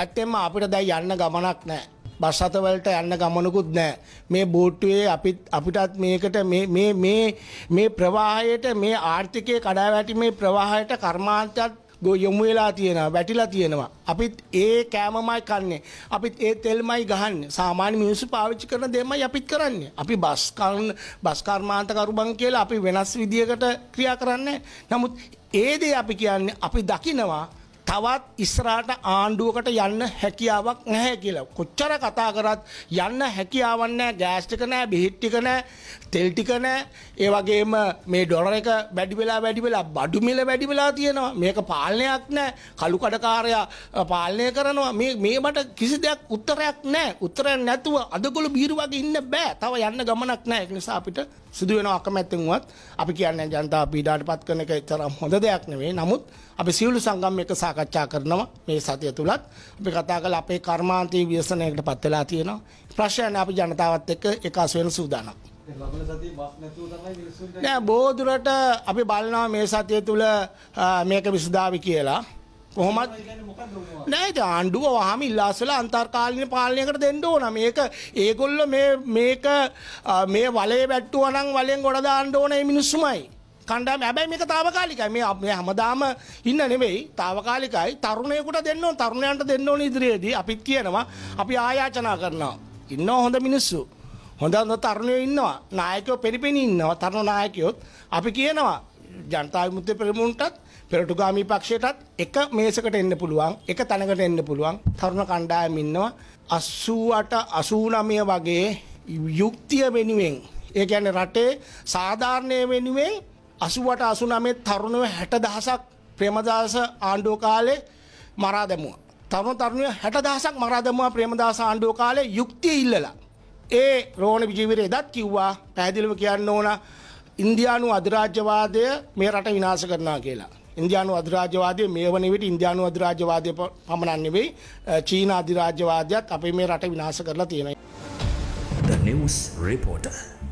ඇත්තෙම අපිට දැයි යන්න ගමනක් නෑ. බස් අතවලට යන්න ගමනකුත් නෑ. මේ බෝට්ටුවේ අපිටත් මේකට මේ ප්‍රවාහයට මේ ආර්ථිකය කඩාවැටිමේ ප්‍රවාහයට කර්මාන්තත් යොමු වෙලා තියෙනවා වැටිලා තියෙනවා අපිත් ඒ කෑමමයි කන්නේ අපිත් ඒ තෙල්මයි ගහන්නේ සාමාන්‍ය මිනිස්සු පාවිච්චි කරන දෙමයි අපිත් කරන්නේ අපි බස් කර්ම බස් කර්මාන්තකරුවන් කියලා අපි වෙනස් විදියකට ක්‍රියා කරන්නේ නමුත් ඒ දේ අපි කියන්නේ අපි දකිනවා තවත් ඉස්රාට ආණ්ඩුවකට යන්න හැකියාවක් නැහැ කියලා. කොච්චර කතා කරත් යන්න හැකියාවක් නැහැ. ගෑස් ටික නැහැ, බිහිට් ටික නැහැ, තෙල් ටික නැහැ. ඒ වගේම මේ ඩොලර් එක වැඩි වෙලා වැඩි වෙලා බඩු මිල වැඩි වෙලා තියෙනවා. මේක පාලනයක් නැහැ. කළු කඩකාරයා පාලනය කරනවා. මේ මේ මට කිසි දෙයක් උත්තරයක් නැහැ. උත්තරයක් නැතුව අදගොළු බීරු වගේ ඉන්න බෑ. තව යන්න ගමනක් නැහැ. ඒක නිසා අපිට සිදුවෙන අකමැත්තෙන් වුවත් අපි කියන්නේ ජනතාව පීඩාවටපත් කරන එක තරම් හොඳ දෙයක් නෙවෙයි. නමුත් අපි සියලු සංගම් එක සාකච්ඡා කරනවා මේ සතිය තුලත් අපි කතා කළ අපේ කර්මාන්තයේ ව්‍යසනයකට පත් වෙලා තියෙනවා ප්‍රශ්නය අපි ජනතාවත් එක්ක එකස් වෙන සූදානම් නෑ බෝදුරට අපි බලනවා මේ සතිය තුල මේක විසුදාවි කියලා කොහොමත් නෑ ආණ්ඩුව වහම ඉල්ලාසල අන්තර්කාලීන පාලනයකට දෙන්න ඕන මේක ඒගොල්ල මේක මේ වලේ වැට්ටුවනම් වලෙන් ගොඩ දාන්න ඕන මේ මිනිස්සුමයි කණ්ඩායම හැබැයි මේක తాවකාලිකයි. මේ මේ හැමදාම ඉන්න නෙමෙයි. తాවකාලිකයි. තරුණයෙකුට දෙන්න ඕන තරුණයන්ට දෙන්න ඕන ඉදිරියේදී අපිත් කියනවා අපි ආයාචනා කරනවා. ඉන්න හොඳ මිනිස්සු. හොඳ හොඳ තරුණයෝ ඉන්නවා. නායකයෝ පෙරිපෙනී ඉන්නවා. තරුණ නායකයෝත් අපි කියනවා ජනතා විමුක්ති පෙරමුණටත් පෙරටුගාමී පක්ෂයටත් එක මේසකට එන්න පුළුවන් එක තැනකට එන්න පුළුවන් තරුණ කණ්ඩායම් ඉන්නවා 88 89 වගේ යුක්තිය වෙනුවෙන් ඒ කියන්නේ රටේ සාධාරණය වෙනුවෙන් අසුවට අසුනමේ තරුණව හැට දහසක් ප්‍රේමදාස ආණ්ඩුව කාලේ මරා දැමුව. තරුණ තරුණය හැට දහසක් මරා දැමුව ප්‍රේමදාස ආණ්ඩුව කාලේ යුක්තිය ඉල්ලලා. ඒ රෝණ විජීවිරය එදත් කිව්වා පැහැදිලිව කියන්න ඕන ඉන්දියානු අධිරාජ්‍යවාදය මේ රට විනාශ කරනවා කියලා. ඉන්දයානු අධරාජවාදය මේ වන විට ඉන්දයානු අධරාජවාදය පමණන්නෙවෙයි චීන අධිරාජ්‍යවාදයක්ත් අපේ මේ රට විනාස කරලා තියෙනයි. The News Reporter